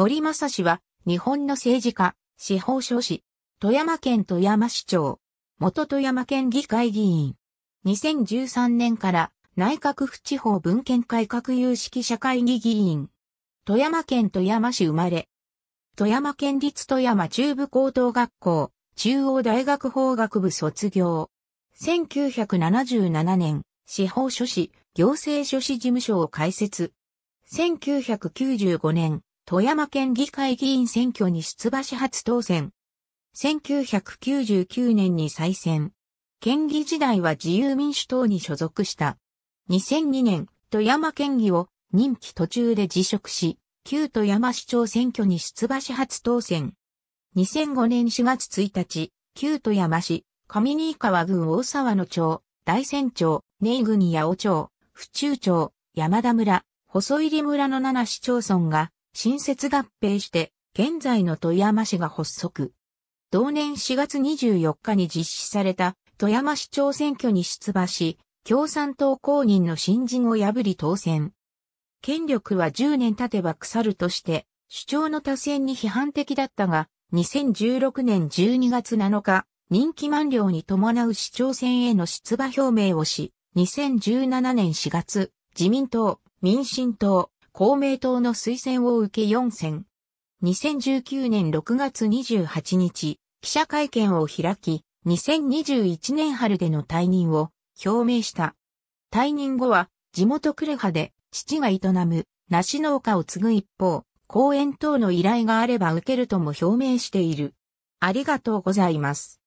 森正氏は、日本の政治家、司法書士、富山県富山市長、元富山県議会議員。2013年から内閣府地方文献改革有識者会議議員。富山県富山市生まれ。富山県立富山中部高等学校、中央大学法学部卒業。1977年、司法書士、行政書士事務所を開設。1995年、富山県議会議員選挙に出馬し初当選。1999年に再選。県議時代は自由民主党に所属した。2002年、富山県議を任期途中で辞職し、旧富山市長選挙に出馬し初当選。2005年4月1日、旧富山市、上新川郡大沢野町、大山町、根井郡八尾町、府中町、山田村、細入村の7市町村が新設合併して、現在の富山市が発足。同年4月24日に実施された富山市長選挙に出馬し、共産党公認の新人を破り当選。権力は10年経てば腐るとして、主張の多選に批判的だったが、2016年12月7日、任期満了に伴う市長選への出馬表明をし、2017年4月、自民党、民進党、公明党の推薦を受け4選。2019年6月28日、記者会見を開き、2021年春での退任を表明した。退任後は地元クレハで父が営む梨農家を継ぐ一方、講演等の依頼があれば受けるとも表明している。ありがとうございます。